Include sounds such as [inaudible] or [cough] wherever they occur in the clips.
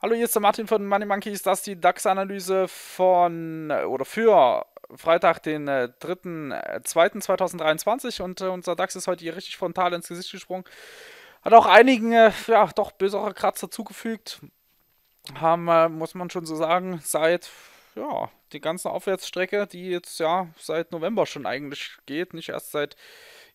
Hallo, hier ist der Martin von Money Monkeys. Das ist die DAX-Analyse von äh, oder für Freitag, den 3.2.2023. Äh, äh, Und unser DAX ist heute hier richtig frontal ins Gesicht gesprungen. Hat auch einigen, ja, doch bösere Kratzer zugefügt. Haben, muss man schon so sagen, seit ja, die ganze Aufwärtsstrecke, die jetzt ja seit November schon eigentlich geht, nicht erst seit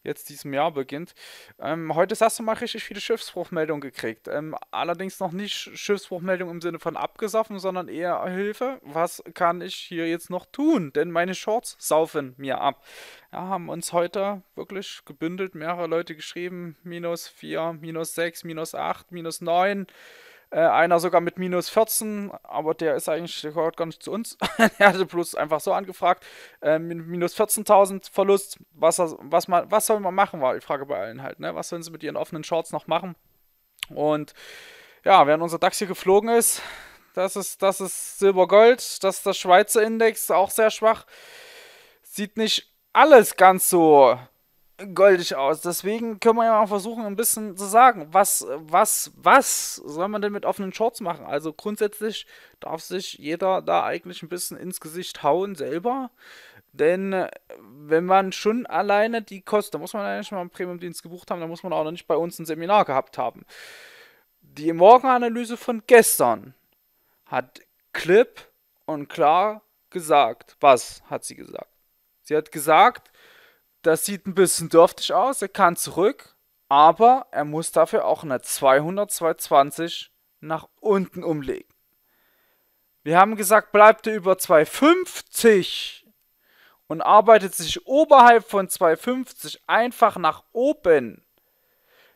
jetzt diesem Jahr beginnt. Ähm, heute hast du mal richtig viele Schiffsbruchmeldungen gekriegt. Ähm, allerdings noch nicht Schiffsbruchmeldungen im Sinne von abgesoffen, sondern eher Hilfe. Was kann ich hier jetzt noch tun? Denn meine Shorts saufen mir ab. Ja, haben uns heute wirklich gebündelt mehrere Leute geschrieben. Minus 4, minus 6, minus 8, minus 9. Äh, einer sogar mit minus 14, aber der ist eigentlich, der gehört gar nicht zu uns. [laughs] er hatte bloß einfach so angefragt. Äh, minus 14.000 Verlust. Was, was, man, was soll man machen, war die Frage bei allen halt. Ne? Was sollen sie mit ihren offenen Shorts noch machen? Und ja, während unser DAX hier geflogen ist, das ist, das ist Silber-Gold, das ist der Schweizer Index, auch sehr schwach. Sieht nicht alles ganz so goldig aus. Deswegen können wir ja mal versuchen, ein bisschen zu sagen, was, was, was soll man denn mit offenen Shorts machen? Also grundsätzlich darf sich jeder da eigentlich ein bisschen ins Gesicht hauen selber. Denn äh, wenn man schon alleine die Kosten, da muss man eigentlich mal einen Premium-Dienst gebucht haben, da muss man auch noch nicht bei uns ein Seminar gehabt haben. Die Morgenanalyse von gestern hat klipp und klar gesagt. Was hat sie gesagt? Sie hat gesagt, das sieht ein bisschen dürftig aus. Er kann zurück, aber er muss dafür auch eine 200, 220 nach unten umlegen. Wir haben gesagt, bleibt er über 250 und arbeitet sich oberhalb von 250 einfach nach oben,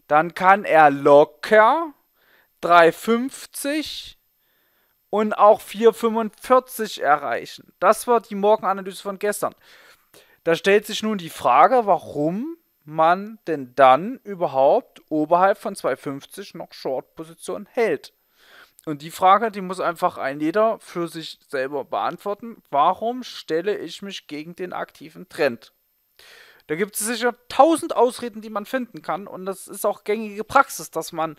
dann kann er locker 350 und auch 445 erreichen. Das war die Morgenanalyse von gestern. Da stellt sich nun die Frage, warum man denn dann überhaupt oberhalb von 250 noch Short-Position hält. Und die Frage, die muss einfach ein jeder für sich selber beantworten. Warum stelle ich mich gegen den aktiven Trend? Da gibt es sicher tausend Ausreden, die man finden kann. Und das ist auch gängige Praxis, dass man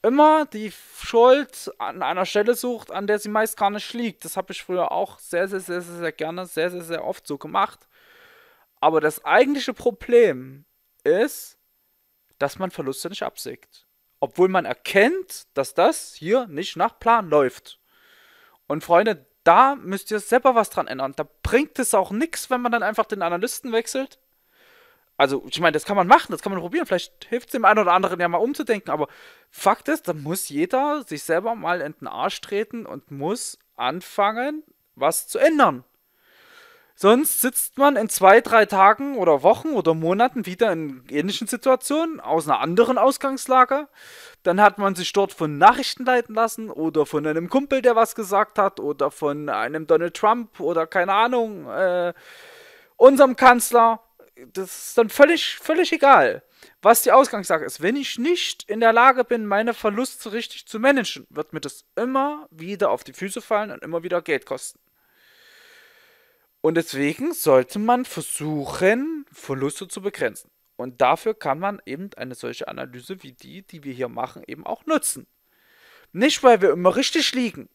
immer die Schuld an einer Stelle sucht, an der sie meist gar nicht liegt. Das habe ich früher auch sehr, sehr, sehr, sehr, sehr gerne, sehr, sehr, sehr oft so gemacht. Aber das eigentliche Problem ist, dass man Verluste nicht absägt. Obwohl man erkennt, dass das hier nicht nach Plan läuft. Und Freunde, da müsst ihr selber was dran ändern. Da bringt es auch nichts, wenn man dann einfach den Analysten wechselt. Also, ich meine, das kann man machen, das kann man probieren. Vielleicht hilft es dem einen oder anderen ja mal umzudenken. Aber Fakt ist, da muss jeder sich selber mal in den Arsch treten und muss anfangen, was zu ändern. Sonst sitzt man in zwei, drei Tagen oder Wochen oder Monaten wieder in ähnlichen Situationen aus einer anderen Ausgangslage. Dann hat man sich dort von Nachrichten leiten lassen oder von einem Kumpel, der was gesagt hat oder von einem Donald Trump oder keine Ahnung, äh, unserem Kanzler. Das ist dann völlig, völlig egal, was die Ausgangslage ist. Wenn ich nicht in der Lage bin, meine Verluste richtig zu managen, wird mir das immer wieder auf die Füße fallen und immer wieder Geld kosten. Und deswegen sollte man versuchen, Verluste zu begrenzen. Und dafür kann man eben eine solche Analyse wie die, die wir hier machen, eben auch nutzen. Nicht, weil wir immer richtig liegen,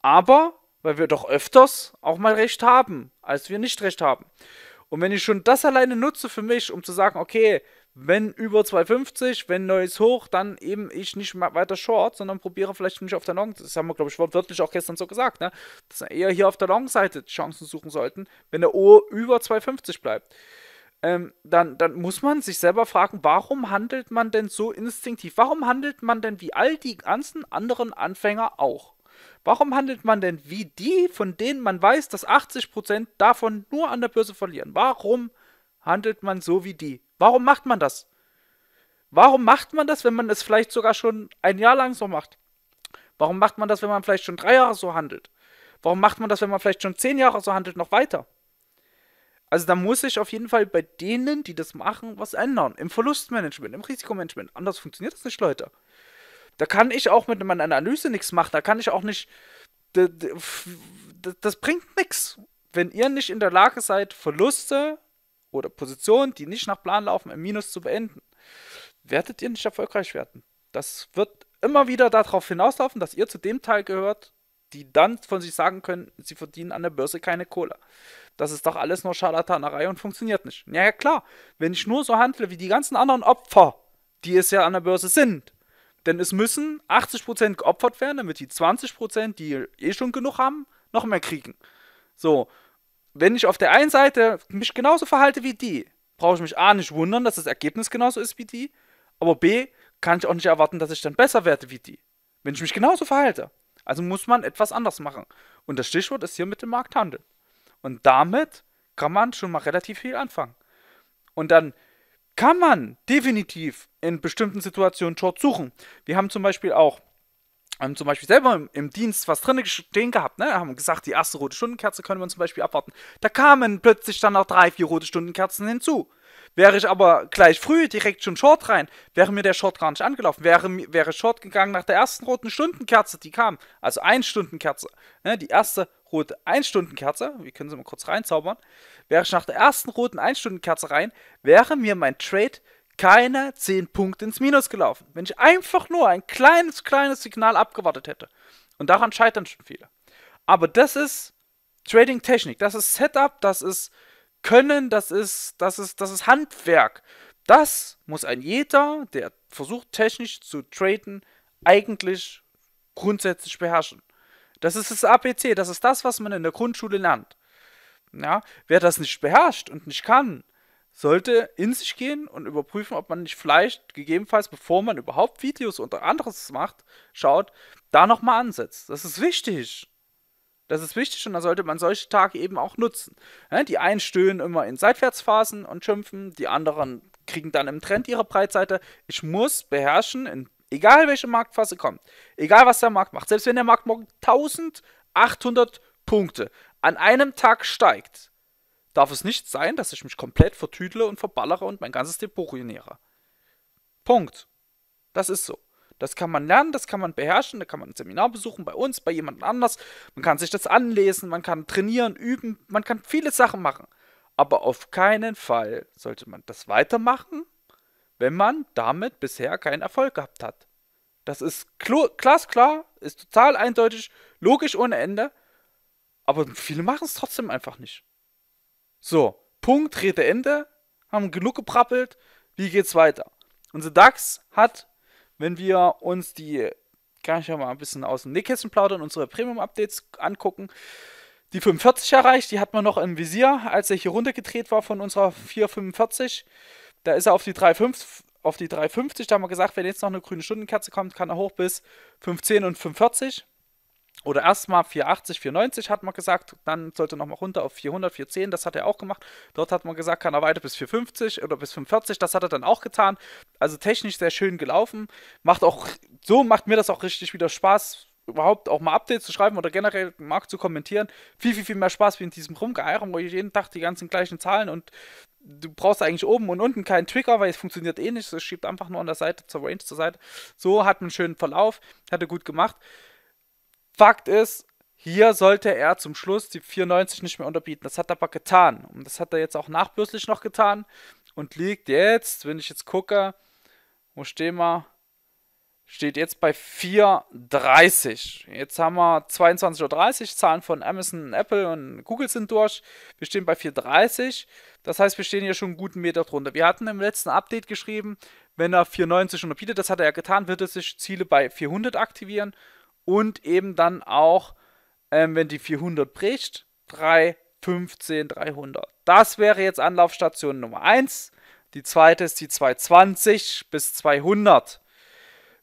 aber weil wir doch öfters auch mal recht haben, als wir nicht recht haben. Und wenn ich schon das alleine nutze für mich, um zu sagen, okay, wenn über 2,50, wenn neues hoch, dann eben ich nicht weiter short, sondern probiere vielleicht nicht auf der Long. Das haben wir, glaube ich, wortwörtlich auch gestern so gesagt, ne? dass wir eher hier auf der Long-Seite Chancen suchen sollten, wenn der O über 2,50 bleibt. Ähm, dann, dann muss man sich selber fragen, warum handelt man denn so instinktiv? Warum handelt man denn wie all die ganzen anderen Anfänger auch? Warum handelt man denn wie die, von denen man weiß, dass 80% davon nur an der Börse verlieren? Warum handelt man so wie die? Warum macht man das? Warum macht man das, wenn man es vielleicht sogar schon ein Jahr lang so macht? Warum macht man das, wenn man vielleicht schon drei Jahre so handelt? Warum macht man das, wenn man vielleicht schon zehn Jahre so handelt, noch weiter? Also da muss sich auf jeden Fall bei denen, die das machen, was ändern. Im Verlustmanagement, im Risikomanagement. Anders funktioniert das nicht, Leute. Da kann ich auch mit meiner Analyse nichts machen. Da kann ich auch nicht. Das bringt nichts. Wenn ihr nicht in der Lage seid, Verluste oder Positionen, die nicht nach Plan laufen, im Minus zu beenden, werdet ihr nicht erfolgreich werden. Das wird immer wieder darauf hinauslaufen, dass ihr zu dem Teil gehört, die dann von sich sagen können, sie verdienen an der Börse keine Kohle. Das ist doch alles nur Scharlatanerei und funktioniert nicht. Ja, ja, klar, wenn ich nur so handle wie die ganzen anderen Opfer, die es ja an der Börse sind, denn es müssen 80% geopfert werden, damit die 20%, die eh schon genug haben, noch mehr kriegen. So, wenn ich auf der einen Seite mich genauso verhalte wie die, brauche ich mich A nicht wundern, dass das Ergebnis genauso ist wie die, aber B kann ich auch nicht erwarten, dass ich dann besser werde wie die, wenn ich mich genauso verhalte. Also muss man etwas anders machen. Und das Stichwort ist hier mit dem Markthandel. Und damit kann man schon mal relativ viel anfangen. Und dann kann man definitiv in bestimmten Situationen Short suchen. Wir haben zum Beispiel auch haben ähm, zum Beispiel selber im, im Dienst was drin stehen gehabt, ne? Haben gesagt, die erste rote Stundenkerze können wir zum Beispiel abwarten. Da kamen plötzlich dann noch drei, vier rote Stundenkerzen hinzu. Wäre ich aber gleich früh direkt schon Short rein, wäre mir der Short gar nicht angelaufen. Wäre, wäre Short gegangen nach der ersten roten Stundenkerze, die kam. Also Einstundenkerze. Ne, die erste rote Einstundenkerze, wir können sie mal kurz reinzaubern. Wäre ich nach der ersten roten Einstundenkerze rein, wäre mir mein Trade keine 10 Punkte ins Minus gelaufen, wenn ich einfach nur ein kleines, kleines Signal abgewartet hätte. Und daran scheitern schon viele. Aber das ist Trading-Technik, das ist Setup, das ist Können, das ist, das ist, das ist Handwerk. Das muss ein jeder, der versucht, technisch zu traden, eigentlich grundsätzlich beherrschen. Das ist das ABC, das ist das, was man in der Grundschule lernt. Ja, wer das nicht beherrscht und nicht kann, sollte in sich gehen und überprüfen, ob man nicht vielleicht gegebenenfalls, bevor man überhaupt Videos oder anderes macht, schaut, da nochmal ansetzt. Das ist wichtig. Das ist wichtig und da sollte man solche Tage eben auch nutzen. Die einen stöhnen immer in Seitwärtsphasen und schimpfen, die anderen kriegen dann im Trend ihre Breitseite. Ich muss beherrschen, in, egal welche Marktphase kommt, egal was der Markt macht, selbst wenn der Markt morgen 1800 Punkte an einem Tag steigt, darf es nicht sein, dass ich mich komplett vertüdle und verballere und mein ganzes Depot ruiniere. Punkt. Das ist so. Das kann man lernen, das kann man beherrschen, da kann man ein Seminar besuchen, bei uns, bei jemand anders. Man kann sich das anlesen, man kann trainieren, üben, man kann viele Sachen machen. Aber auf keinen Fall sollte man das weitermachen, wenn man damit bisher keinen Erfolg gehabt hat. Das ist glasklar, ist total eindeutig, logisch ohne Ende. Aber viele machen es trotzdem einfach nicht. So, Punkt, Rede Ende, haben genug geprappelt, wie geht's weiter? Unser DAX hat, wenn wir uns die, kann ich ja mal ein bisschen aus dem Nähkästchen plaudern, unsere Premium-Updates angucken, die 45 erreicht, die hat man noch im Visier, als er hier runtergedreht war von unserer 445. Da ist er auf die 350, auf die 350, da haben wir gesagt, wenn jetzt noch eine grüne Stundenkerze kommt, kann er hoch bis 510 und 540 oder erstmal 480, 490 hat man gesagt, dann sollte nochmal runter auf 400, 410, das hat er auch gemacht. Dort hat man gesagt, kann er weiter bis 450 oder bis 540, das hat er dann auch getan. Also technisch sehr schön gelaufen. Macht auch, so macht mir das auch richtig wieder Spaß, überhaupt auch mal Updates zu schreiben oder generell den Markt zu kommentieren. Viel, viel, viel mehr Spaß wie in diesem Rumgeeiern, wo ich jeden Tag die ganzen gleichen Zahlen und du brauchst eigentlich oben und unten keinen Trigger, weil es funktioniert eh nicht. Es schiebt einfach nur an der Seite zur Range zur Seite. So hat man einen schönen Verlauf, hat er gut gemacht. Fakt ist, hier sollte er zum Schluss die 94 nicht mehr unterbieten. Das hat er aber getan. Und das hat er jetzt auch nachbürstlich noch getan. Und liegt jetzt, wenn ich jetzt gucke, wo stehen wir? Steht jetzt bei 4,30. Jetzt haben wir 22.30 Uhr. Zahlen von Amazon, Apple und Google sind durch. Wir stehen bei 4,30. Das heißt, wir stehen hier schon einen guten Meter drunter. Wir hatten im letzten Update geschrieben, wenn er 4,90 unterbietet, das hat er ja getan, wird er sich Ziele bei 400 aktivieren und eben dann auch, ähm, wenn die 400 bricht, 3, 15, 300. Das wäre jetzt Anlaufstation Nummer 1. Die zweite ist die 220 bis 200.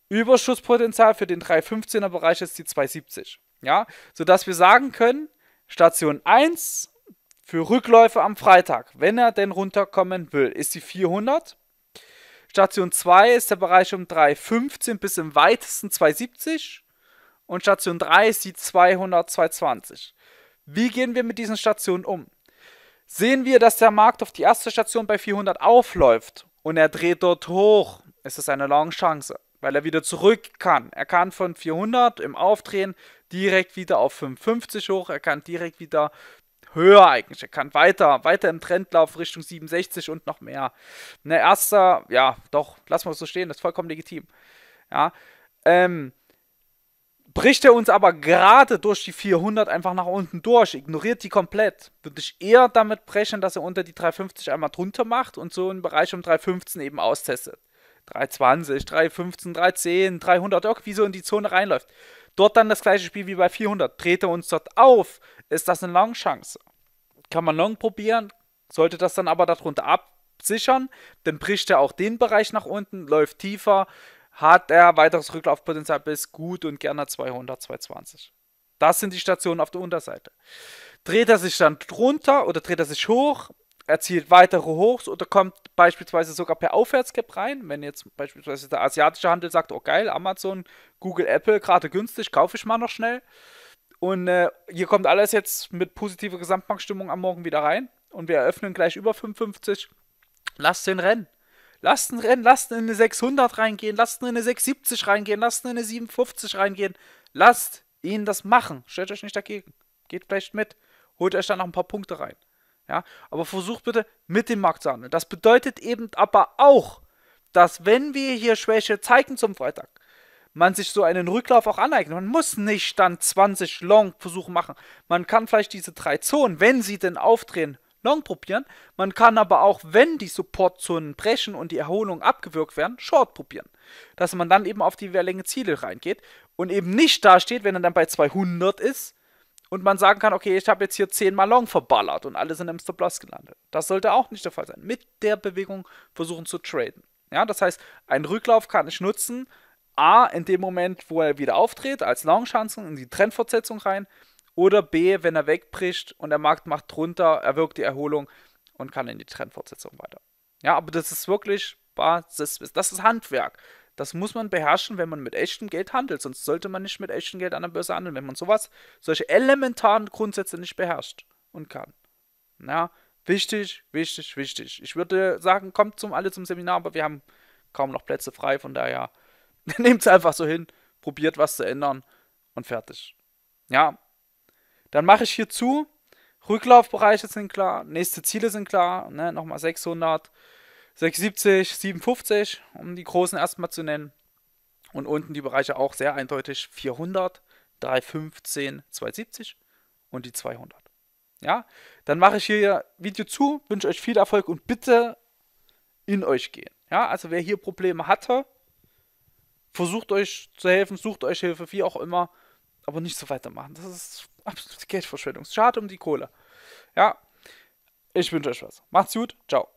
Überschusspotenzial für den 315er Bereich ist die 270. Ja, sodass wir sagen können, Station 1 für Rückläufe am Freitag, wenn er denn runterkommen will, ist die 400. Station 2 ist der Bereich um 315 bis im weitesten 270 und Station 3 sieht 200, 220. Wie gehen wir mit diesen Stationen um? Sehen wir, dass der Markt auf die erste Station bei 400 aufläuft und er dreht dort hoch, ist es eine lange Chance, weil er wieder zurück kann. Er kann von 400 im Aufdrehen direkt wieder auf 550 hoch, er kann direkt wieder höher eigentlich. Er kann weiter, weiter im Trendlauf Richtung 67 und noch mehr. Ne, erster, ja, doch, lassen wir es so stehen, das ist vollkommen legitim. Ja, ähm, bricht er uns aber gerade durch die 400 einfach nach unten durch, ignoriert die komplett. Würde ich eher damit brechen, dass er unter die 350 einmal drunter macht und so einen Bereich um 315 eben austestet. 320, 315, 310, 300, irgendwie so in die Zone reinläuft. Dort dann das gleiche Spiel wie bei 400. Dreht er uns dort auf, ist das eine Long-Chance. Kann man Long probieren, sollte das dann aber darunter absichern, dann bricht er auch den Bereich nach unten, läuft tiefer, hat er weiteres Rücklaufpotenzial bis gut und gerne 200, 220. Das sind die Stationen auf der Unterseite. Dreht er sich dann drunter oder dreht er sich hoch, erzielt weitere Hochs oder kommt beispielsweise sogar per Aufwärtskap rein. Wenn jetzt beispielsweise der asiatische Handel sagt, oh geil, Amazon, Google, Apple, gerade günstig, kaufe ich mal noch schnell. Und äh, hier kommt alles jetzt mit positiver Gesamtbankstimmung am Morgen wieder rein. Und wir eröffnen gleich über 55. Lasst den rennen. Lasst ihn rennen, lasst ihn in eine 600 reingehen, lasst ihn in eine 670 reingehen, lasst ihn in eine 750 reingehen. Lasst ihn das machen. Stellt euch nicht dagegen. Geht vielleicht mit. Holt euch dann noch ein paar Punkte rein. Ja, aber versucht bitte mit dem Markt zu handeln. Das bedeutet eben aber auch, dass wenn wir hier Schwäche zeigen zum Freitag, man sich so einen Rücklauf auch aneignet. Man muss nicht dann 20 Long-Versuche machen. Man kann vielleicht diese drei Zonen, wenn sie denn aufdrehen, Long probieren. Man kann aber auch, wenn die Supportzonen brechen und die Erholung abgewürgt werden, Short probieren. Dass man dann eben auf die Wehrlänge Ziele reingeht und eben nicht dasteht, wenn er dann bei 200 ist und man sagen kann, okay, ich habe jetzt hier 10 Mal Long verballert und alle sind im Stop Loss gelandet. Das sollte auch nicht der Fall sein. Mit der Bewegung versuchen zu traden. Ja, das heißt, einen Rücklauf kann ich nutzen, A, in dem Moment, wo er wieder auftritt, als Long-Chancen in die Trendfortsetzung rein oder B, wenn er wegbricht und der Markt macht drunter, er wirkt die Erholung und kann in die Trendfortsetzung weiter. Ja, aber das ist wirklich Basis, das ist Handwerk. Das muss man beherrschen, wenn man mit echtem Geld handelt. Sonst sollte man nicht mit echtem Geld an der Börse handeln, wenn man sowas, solche elementaren Grundsätze nicht beherrscht und kann. Ja, wichtig, wichtig, wichtig. Ich würde sagen, kommt zum, alle zum Seminar, aber wir haben kaum noch Plätze frei, von daher [laughs] nehmt es einfach so hin, probiert was zu ändern und fertig. Ja, dann mache ich hier zu. Rücklaufbereiche sind klar. Nächste Ziele sind klar. Ne? Nochmal 600, 670, 750, um die großen erstmal zu nennen. Und unten die Bereiche auch sehr eindeutig 400, 315, 270 und die 200. Ja, dann mache ich hier Video zu, wünsche euch viel Erfolg und bitte in euch gehen. Ja, also wer hier Probleme hatte, versucht euch zu helfen, sucht euch Hilfe, wie auch immer, aber nicht so weitermachen. Das ist Absolute Geldverschwendung. Schade um die Kohle. Ja. Ich wünsche euch was. Macht's gut. Ciao.